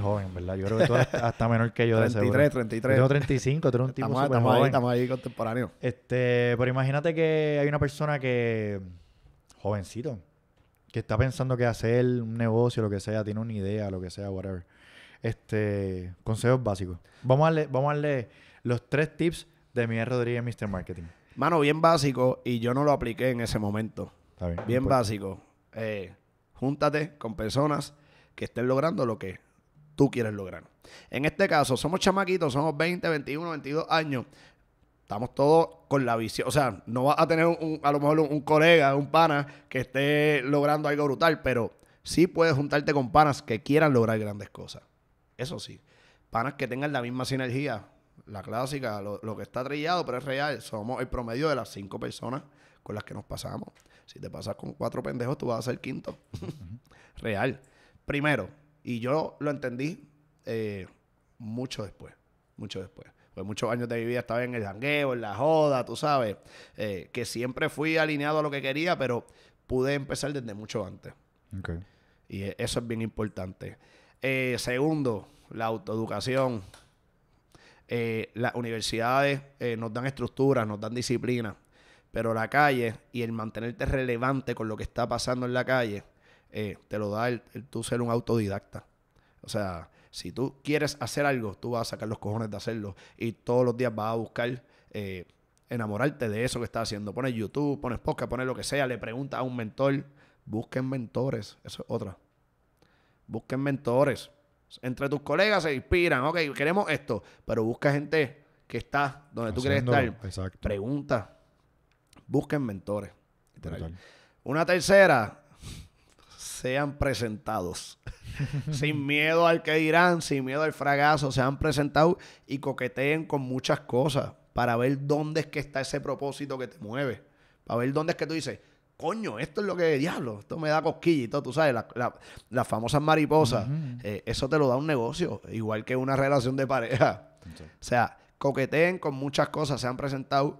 joven, ¿verdad? Yo creo que tú hasta menor que yo de de 33, 33. tengo 35, tú un tipo estamos, estamos Ahí, contemporáneos. Este, pero imagínate que hay una persona que, jovencito, que está pensando que hacer un negocio, lo que sea, tiene una idea, lo que sea, whatever. Este, consejos básicos. Vamos a darle, vamos a darle los tres tips de Miguel Rodríguez Mr. Marketing. Mano, bien básico y yo no lo apliqué en ese momento. Está bien. Bien básico. Eh, júntate con personas que estén logrando lo que tú quieres lograr. En este caso, somos chamaquitos, somos 20, 21, 22 años. Estamos todos con la visión. O sea, no vas a tener un, a lo mejor un, colega, un pana que esté logrando algo brutal, pero sí puedes juntarte con panas que quieran lograr grandes cosas. Eso sí. Panas que tengan la misma sinergia. La clásica, lo, lo que está trillado, pero es real. Somos el promedio de las cinco personas con las que nos pasamos. Si te pasas con cuatro pendejos, tú vas a ser quinto. real. Primero, y yo lo entendí eh, mucho después, mucho después. Pues muchos años de mi vida estaba en el jangueo, en la joda, tú sabes, eh, que siempre fui alineado a lo que quería, pero pude empezar desde mucho antes. Y e, eso es bien importante. Eh, segundo, la autoeducación. las universidades nos dan estructuras, nos dan disciplina, pero la calle y el mantenerte relevante con lo que está pasando en la calle eh, te lo da el, tú ser un autodidacta. O sea, si tú quieres hacer algo, tú vas a sacar los cojones de hacerlo y todos los días vas a buscar eh, enamorarte de eso que estás haciendo. Pones YouTube, pones podcast, pones lo que sea, le preguntas a un mentor. Busquen mentores, eso es otra. Busquen mentores. Entre tus colegas se inspiran, ok, queremos esto, pero busca gente que está donde tú quieres estar. Exacto. Pregunta. Busquen mentores. Una tercera, sean presentados. sin miedo al que dirán, sin miedo al fracaso, sean presentados y coqueteen con muchas cosas para ver dónde es que está ese propósito que te mueve. Para ver dónde es que tú dices, coño, esto es lo que diablo, esto me da cosquillito, tú sabes, la, las famosas mariposas. Eh, eso te lo da un negocio, igual que una relación de pareja. O sea, coqueteen con muchas cosas, sean presentados